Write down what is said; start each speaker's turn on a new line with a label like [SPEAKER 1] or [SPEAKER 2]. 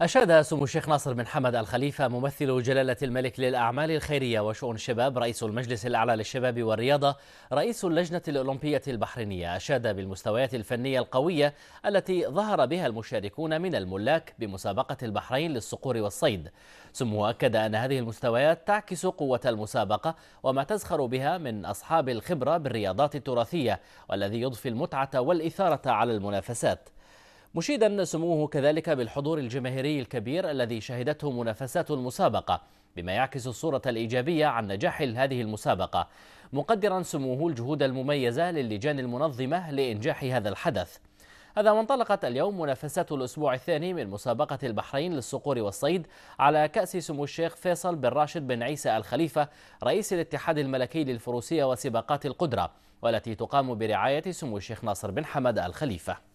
[SPEAKER 1] أشاد سمو الشيخ ناصر بن حمد الخليفة ممثل جلالة الملك للأعمال الخيرية وشؤون الشباب رئيس المجلس الأعلى للشباب والرياضة رئيس اللجنة الأولمبية البحرينية أشاد بالمستويات الفنية القوية التي ظهر بها المشاركون من الملاك بمسابقة البحرين للصقور والصيد سمو أكد أن هذه المستويات تعكس قوة المسابقة وما تزخر بها من أصحاب الخبرة بالرياضات التراثية والذي يضفي المتعة والإثارة على المنافسات مشيدا سموه كذلك بالحضور الجماهيري الكبير الذي شهدته منافسات المسابقة بما يعكس الصورة الإيجابية عن نجاح هذه المسابقة مقدرا سموه الجهود المميزة للجان المنظمة لإنجاح هذا الحدث هذا وانطلقت اليوم منافسات الأسبوع الثاني من مسابقة البحرين للصقور والصيد على كأس سمو الشيخ فيصل بن راشد بن عيسى الخليفة رئيس الاتحاد الملكي للفروسية وسباقات القدرة والتي تقام برعاية سمو الشيخ ناصر بن حمد الخليفة